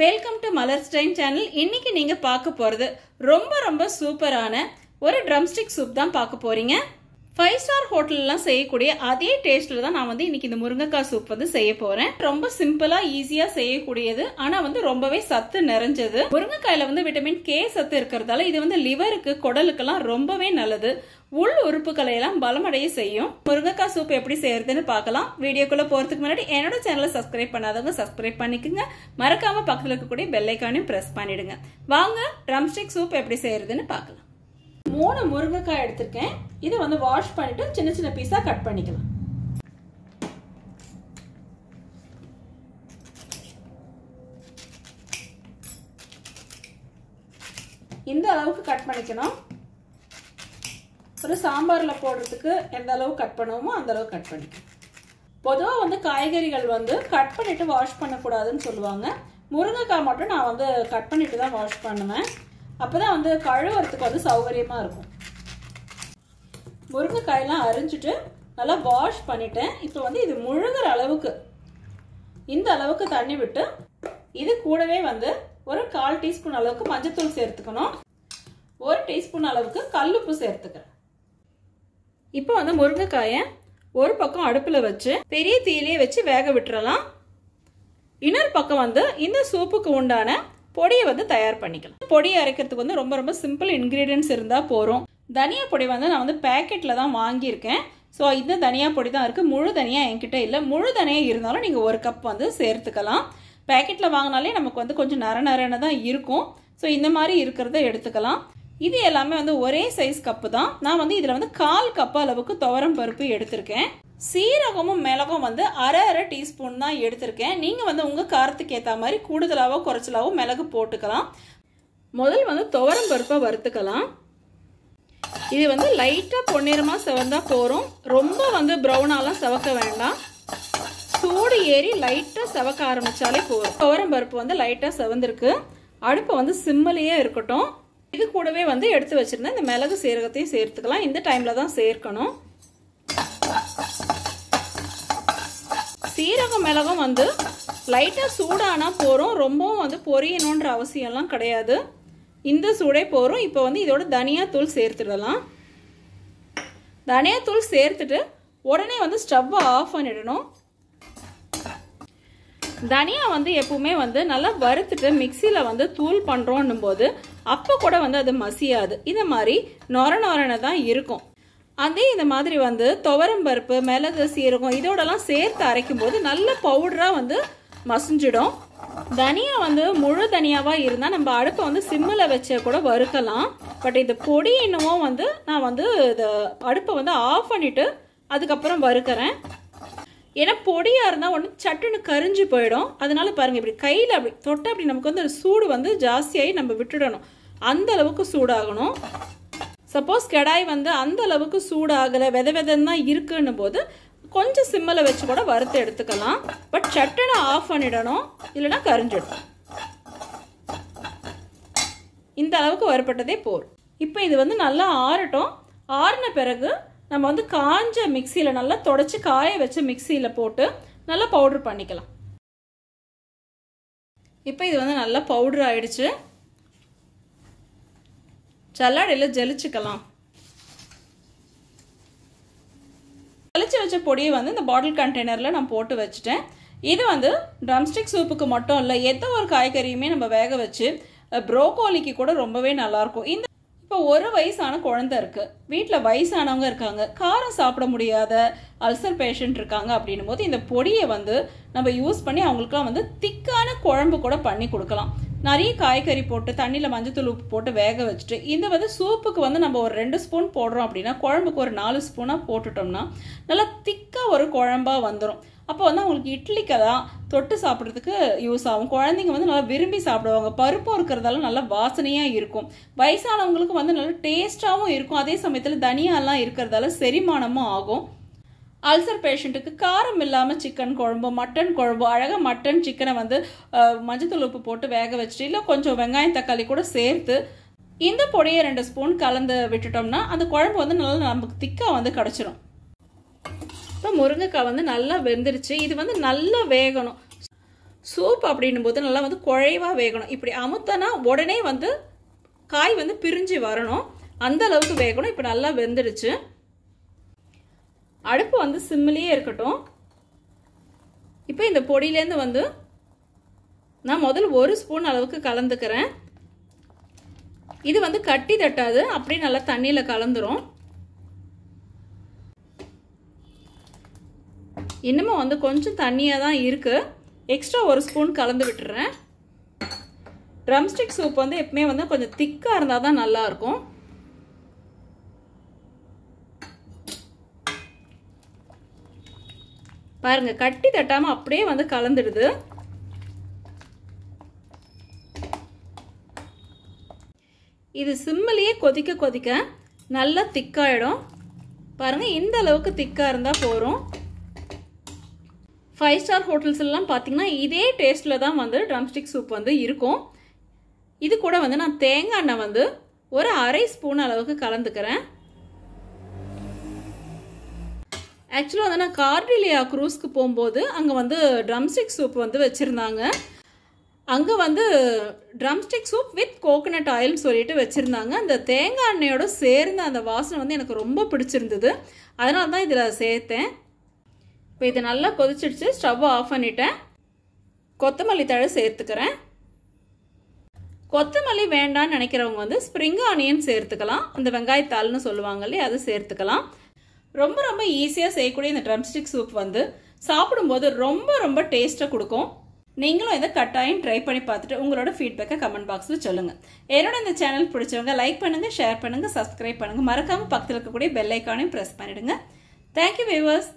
welcome to Malars time channel இன்னைக்கு நீங்கள் பார்க்க போகிறது ரொம்ப ரொம்ப சூப்பரான ஒரு ட்ரம்ஸ்டிக் சூப் தான் பார்க்க போகிறீங்க ஃபைவ் ஸ்டார் ஹோட்டல்லாம் செய்யக்கூடிய அதே டேஸ்ட்டில் தான் நான் வந்து இன்னைக்கு இந்த முருங்கைக்காய் சூப் வந்து செய்ய போகிறேன் ரொம்ப சிம்பிளாக ஈஸியாக செய்யக்கூடியது ஆனால் வந்து ரொம்பவே சத்து நிறைஞ்சது முருங்கைக்காயில் வந்து விட்டமின் கே சத்து இருக்கிறதால இது வந்து லிவருக்கு குடலுக்கெல்லாம் ரொம்பவே நல்லது உள் உறுப்புகளை எல்லாம் பலமடைய செய்யும் முருங்கைக்காய் சூப் எப்படி செய்யறதுன்னு பார்க்கலாம் வீடியோக்குள்ளே போகிறதுக்கு முன்னாடி என்னோட சேனலை சப்ஸ்கிரைப் பண்ணாதவங்க சப்ஸ்கிரைப் பண்ணிக்கோங்க மறக்காமல் பக்கத்தில் இருக்கக்கூடிய பெல்லைக்கானையும் ப்ரெஸ் பண்ணிடுங்க வாங்க ட்ரம்ஸ்டிக் சூப் எப்படி செய்யறதுன்னு பார்க்கலாம் மூணு முருங்கைக்காய் எடுத்திருக்கேன் இதை வந்து வாஷ் பண்ணிட்டு சின்ன சின்ன பீஸா கட் பண்ணிக்கலாம் இந்த அளவுக்கு கட் பண்ணிக்கணும் ஒரு சாம்பாரில் போடுறதுக்கு எந்த அளவு கட் பண்ணுவோமோ அந்த அளவு கட் பண்ணிக்கணும் பொதுவாக வந்து காய்கறிகள் வந்து கட் பண்ணிட்டு வாஷ் பண்ணக்கூடாதுன்னு சொல்லுவாங்க முருங்கைக்காய் மட்டும் நான் வந்து கட் பண்ணிட்டு தான் வாஷ் பண்ணுவேன் அப்போதான் வந்து கழுவுறதுக்கு வந்து சௌகரியமாக இருக்கும் முருங்கைக்காயெல்லாம் அரிஞ்சிட்டு நல்லா வாஷ் பண்ணிட்டேன் இப்போ வந்து இது முழுகிற அளவுக்கு இந்த அளவுக்கு தண்ணி விட்டு இது கூடவே வந்து ஒரு கால் டீஸ்பூன் அளவுக்கு மஞ்சத்தூள் சேர்த்துக்கணும் ஒரு டீஸ்பூன் அளவுக்கு கல்லுப்பு சேர்த்துக்கிறேன் இப்போ வந்து முருங்கைக்காயை ஒரு பக்கம் அடுப்பில் வச்சு பெரிய தீயிலே வச்சு வேக விட்டுறலாம் இன்னொரு பக்கம் வந்து இந்த சூப்புக்கு உண்டான பொடியை வந்து தயார் பண்ணிக்கலாம் பொடியை அரைக்கிறதுக்கு வந்து ரொம்ப ரொம்ப சிம்பிள் இன்க்ரீடியன்ஸ் இருந்தால் போகிறோம் தனியா பொடி வந்து நான் வந்து பேக்கெட்டில் தான் வாங்கியிருக்கேன் ஸோ இந்த தனியா பொடி தான் இருக்குது முழு தனியாக என்கிட்ட இல்லை முழு தனியாக இருந்தாலும் நீங்கள் ஒரு கப் வந்து சேர்த்துக்கலாம் பேக்கெட்டில் வாங்கினாலே நமக்கு வந்து கொஞ்சம் நர நரன்னு தான் இருக்கும் ஸோ இந்த மாதிரி இருக்கிறத எடுத்துக்கலாம் இது எல்லாமே வந்து ஒரே சைஸ் கப்பு தான் நான் வந்து இதில் வந்து கால் கப்பு அளவுக்கு துவரம் பருப்பு எடுத்திருக்கேன் சீரகமும் மிளகும் வந்து அரை அரை டீஸ்பூன் தான் எடுத்திருக்கேன் நீங்கள் வந்து உங்கள் காரத்துக்கு ஏற்ற மாதிரி கூடுதலாகவோ குறைச்சலாவோ மிளகு போட்டுக்கலாம் முதல் வந்து துவரம் பருப்பை வறுத்துக்கலாம் இது வந்து லைட்டாக பொன்னிறமாக செவந்தால் போகிறோம் ரொம்ப வந்து ப்ரௌனாலாம் செவக்க வேண்டாம் சூடு ஏறி லைட்டாக செவக்க ஆரம்பித்தாலே போதும் துவரம் பருப்பு வந்து லைட்டாக செவந்திருக்கு அடுப்பை வந்து சிம்மலேயே இருக்கட்டும் இது கூடவே வந்து எடுத்து வச்சுருந்தேன் இந்த மிளகு சீரகத்தையும் சேர்த்துக்கலாம் இந்த டைமில் தான் சேர்க்கணும் சீரகம் மிளகும் வந்து லைட்டாக சூடானால் போகிறோம் ரொம்பவும் வந்து பொரியணுன்ற அவசியம்லாம் கிடையாது இந்த சூடே போகிறோம் இப்போ வந்து இதோட தனியாத்தூள் சேர்த்துடலாம் தனியாத்தூள் சேர்த்துட்டு உடனே வந்து ஸ்டவ்வை ஆஃப் பண்ணிடணும் தனியாக வந்து எப்பவுமே வந்து நல்லா வறுத்துட்டு மிக்சியில் வந்து தூள் பண்ணுறோன்னும் போது அப்போ கூட வந்து அது மசியாது இந்த மாதிரி நொர நொரனை தான் இருக்கும் அதே இந்த மாதிரி வந்து துவரம் பருப்பு மிளகு சீரகம் இதோடலாம் சேர்த்து அரைக்கும் போது நல்ல பவுடராக வந்து மசிஞ்சிடும் தனியாக வந்து முழு தனியாவாக இருந்தால் நம்ம அடுப்பை வந்து சிம்மில் வச்ச கூட வறுக்கலாம் பட் இந்த பொடி இன்னமும் வந்து நான் வந்து இதை அடுப்பை வந்து ஆஃப் பண்ணிவிட்டு அதுக்கப்புறம் வறுக்கிறேன் ஏன்னா பொடியாக இருந்தால் ஒன்று சட்டுன்னு கரிஞ்சு போயிடும் அதனால பாருங்கள் இப்படி கையில் அப்படி தொட்ட அப்படி நமக்கு வந்து சூடு வந்து ஜாஸ்தியாகி நம்ம விட்டுடணும் அந்த அளவுக்கு சூடாகணும் சப்போஸ் கடாய் வந்து அந்த அளவுக்கு சூடாகலை வித விதந்தான் இருக்குன்னும் போது கொஞ்சம் சிம்மில் வச்சு கூட வறுத்து எடுத்துக்கலாம் பட் சட்டனை ஆஃப் பண்ணிடணும் இல்லைனா கரிஞ்சிடும் இந்த அளவுக்கு வறுப்பட்டதே போர் இப்போ இது வந்து நல்லா ஆறட்டும் ஆறின பிறகு நம்ம வந்து காஞ்ச மிக்சியில் நல்லா தொடச்சி காய வச்சு மிக்சியில் போட்டு நல்லா பவுட்ரு பண்ணிக்கலாம் இப்போ இது வந்து நல்லா பவுடர் ஆயிடுச்சு சல்லாடையில் ஜலிச்சுக்கலாம் ஜலிச்சு வச்ச பொடியை வந்து இந்த பாட்டில் கண்டெய்னரில் நான் போட்டு வச்சுட்டேன் இது வந்து ட்ரம்ஸ்டிக் சூப்புக்கு மட்டும் இல்லை எந்த ஒரு காய்கறியுமே நம்ம வேக வச்சு ப்ரோக்கோலிக்கு கூட ரொம்பவே நல்லாயிருக்கும் இந்த இப்போ ஒரு வயசான குழந்தை இருக்குது வீட்டில் வயசானவங்க இருக்காங்க காரம் சாப்பிட முடியாத அல்சர் பேஷண்ட் இருக்காங்க அப்படின்னும் போது இந்த பொடியை வந்து நம்ம யூஸ் பண்ணி அவங்களுக்குலாம் வந்து திக்கான குழம்பு கூட பண்ணி கொடுக்கலாம் நிறைய காய்கறி போட்டு தண்ணியில் மஞ்சத்தூள் உப்பு போட்டு வேக வச்சுட்டு இந்த வந்து சூப்புக்கு வந்து நம்ம ஒரு ரெண்டு ஸ்பூன் போடுறோம் அப்படின்னா குழம்புக்கு ஒரு நாலு ஸ்பூனாக போட்டுட்டோம்னா நல்லா திக்காக ஒரு குழம்பாக வந்துடும் அப்போ வந்து அவங்களுக்கு தான் தொட்டு சாப்பிட்றதுக்கு யூஸ் ஆகும் குழந்தைங்க வந்து நல்லா விரும்பி சாப்பிடுவாங்க பருப்பு இருக்கிறதால நல்லா வாசனையாக இருக்கும் வயசானவங்களுக்கு வந்து நல்லா டேஸ்ட்டாகவும் இருக்கும் அதே சமயத்தில் தனியாலாம் இருக்கிறதால செரிமானமும் ஆகும் அல்சர் பேஷண்ட்டுக்கு காரம் இல்லாமல் சிக்கன் குழம்பு மட்டன் குழம்பு அழகாக மட்டன் சிக்கனை வந்து மஞ்சத்தூள் உப்பு போட்டு வேக வச்சுட்டு இல்லை கொஞ்சம் வெங்காயம் தக்காளி கூட சேர்த்து இந்த பொடியை ரெண்டு ஸ்பூன் கலந்து விட்டுட்டோம்னா அந்த குழம்பு வந்து நல்லா நமக்கு திக்காக வந்து கிடச்சிரும் இப்போ முருங்கைக்காய் வந்து நல்லா வெந்துருச்சு இது வந்து நல்லா வேகணும் சூப் அப்படின்னும் போது நல்லா வந்து குழைவாக வேகணும் இப்படி அமுத்தனா உடனே வந்து காய் வந்து பிரிஞ்சு வரணும் அந்த அளவுக்கு வேகணும் இப்போ நல்லா வெந்துடுச்சு அடுப்பு வந்து சிம்மிலேயே இருக்கட்டும் இப்போ இந்த பொடியிலேருந்து வந்து நான் முதல் ஒரு ஸ்பூன் அளவுக்கு கலந்துக்கிறேன் இது வந்து கட்டி தட்டாது அப்படியே நல்லா தண்ணியில் கலந்துரும் இன்னமும் வந்து கொஞ்சம் தண்ணியாக தான் இருக்குது எக்ஸ்ட்ரா ஒரு ஸ்பூன் கலந்து விட்டுறேன் ட்ரம்ஸ்டிக் சூப் வந்து எப்பவுமே வந்து கொஞ்சம் திக்காக இருந்தால் தான் நல்லாயிருக்கும் பாருங்கள் கட்டி தட்டாமல் அப்படியே வந்து கலந்துடுது இது சிம்மிலேயே கொதிக்க கொதிக்க நல்லா திக்காயிடும் பாருங்கள் இந்த அளவுக்கு திக்காக இருந்தால் போகிறோம் ஃபைவ் ஸ்டார் ஹோட்டல்ஸ்லாம் பார்த்திங்கன்னா இதே டேஸ்ட்டில் தான் வந்து ட்ரம்ஸ்டிக் சூப் வந்து இருக்கும் இது கூட வந்து நான் தேங்காய் எண்ணெய் வந்து ஒரு அரை ஸ்பூன் அளவுக்கு கலந்துக்கிறேன் ஆக்சுவலாக வந்து நான் கார்டிலியா க்ரூஸ்க்கு போகும்போது அங்கே வந்து ட்ரம்ஸ்டிக் சூப் வந்து வச்சுருந்தாங்க அங்கே வந்து ட்ரம்ஸ்டிக் சூப் வித் கோகனட் ஆயில்னு சொல்லிட்டு வச்சுருந்தாங்க அந்த தேங்காய் எண்ணெயோடு சேர்ந்த அந்த வாசனை வந்து எனக்கு ரொம்ப பிடிச்சிருந்தது அதனால தான் இதில் சேர்த்தேன் இப்போ இது நல்லா கொதிச்சிடுச்சு ஸ்டவ் ஆஃப் பண்ணிட்டேன் கொத்தமல்லி தழை சேர்த்துக்கிறேன் கொத்தமல்லி வேண்டான்னு நினைக்கிறவங்க வந்து ஸ்ப்ரிங் ஆனியன் சேர்த்துக்கலாம் அந்த வெங்காயத்தாள்னு சொல்லுவாங்க இல்லையா அது சேர்த்துக்கலாம் ரொம்ப ரொம்ப ஈஸியாக செய்யக்கூடிய இந்த ட்ரம்ஸ்டிக் சூப் வந்து சாப்பிடும்போது ரொம்ப ரொம்ப டேஸ்ட்டை கொடுக்கும் நீங்களும் இதை கட்டாயம் ட்ரை பண்ணி பார்த்துட்டு உங்களோட ஃபீட்பேக்கை கமெண்ட் பாக்ஸில் சொல்லுங்கள் என்னோட இந்த சேனல் பிடிச்சவங்க லைக் பண்ணுங்கள் ஷேர் பண்ணுங்கள் சப்ஸ்கிரைப் பண்ணுங்கள் மறக்காமல் பக்கத்தில் இருக்கக்கூடிய பெல்லைக்கானையும் ப்ரெஸ் பண்ணிவிடுங்க தேங்க்யூ வியூவர்ஸ்